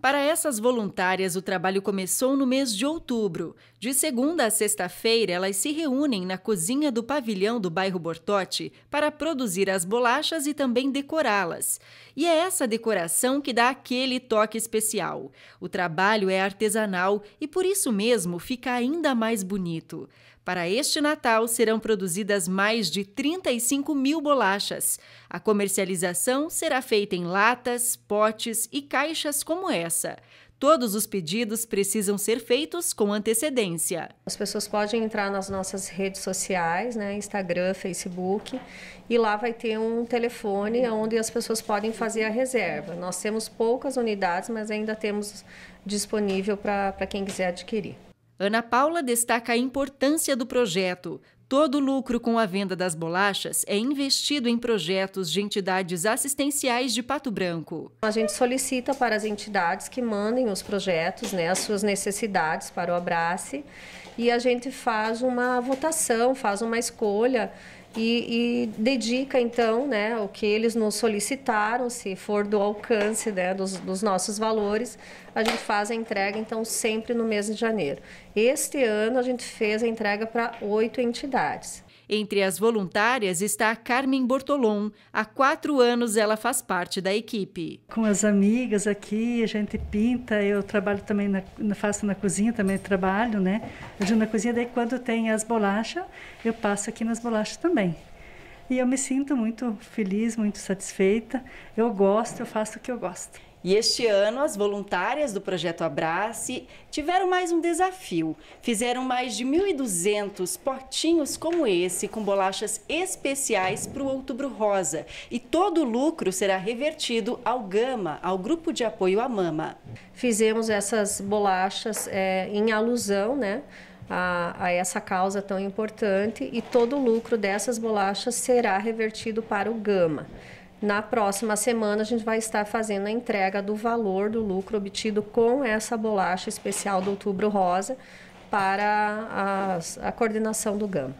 Para essas voluntárias, o trabalho começou no mês de outubro. De segunda a sexta-feira, elas se reúnem na cozinha do pavilhão do bairro Bortote para produzir as bolachas e também decorá-las. E é essa decoração que dá aquele toque especial. O trabalho é artesanal e por isso mesmo fica ainda mais bonito. Para este Natal serão produzidas mais de 35 mil bolachas. A comercialização será feita em latas, potes e caixas como essa Todos os pedidos precisam ser feitos com antecedência. As pessoas podem entrar nas nossas redes sociais, né, Instagram, Facebook, e lá vai ter um telefone onde as pessoas podem fazer a reserva. Nós temos poucas unidades, mas ainda temos disponível para quem quiser adquirir. Ana Paula destaca a importância do projeto. Todo o lucro com a venda das bolachas é investido em projetos de entidades assistenciais de Pato Branco. A gente solicita para as entidades que mandem os projetos, né, as suas necessidades para o Abrace, e a gente faz uma votação, faz uma escolha e, e, dedica então né, o que eles nos solicitaram, se for do alcance né, dos, dos, nossos valores, a gente faz a entrega então sempre no mês de janeiro. Este ano a gente fez a entrega para oito entidades voluntários. Entre as voluntárias está a Carmen Bortolom. Há quatro anos ela faz parte da equipe. Com as amigas aqui, a gente pinta. Eu trabalho também, na, faço na cozinha, também trabalho, né? Ajudo na cozinha, daí quando tem as bolachas, eu passo aqui nas bolachas também. E eu me sinto muito feliz, muito satisfeita. Eu gosto, eu faço o que eu gosto. E este ano, as voluntárias do Projeto Abrace tiveram mais um desafio. Fizeram mais de 1.200 potinhos como esse, com bolachas especiais para o Outubro Rosa. E todo o lucro será revertido ao Gama, ao Grupo de Apoio à Mama. Fizemos essas bolachas é, em alusão, né? a, a, essa causa tão importante e todo o lucro dessas bolachas será revertido para o Gama. Na próxima semana, a gente vai estar fazendo a entrega do valor do lucro obtido com essa bolacha especial do Outubro Rosa para a, a coordenação do Gama.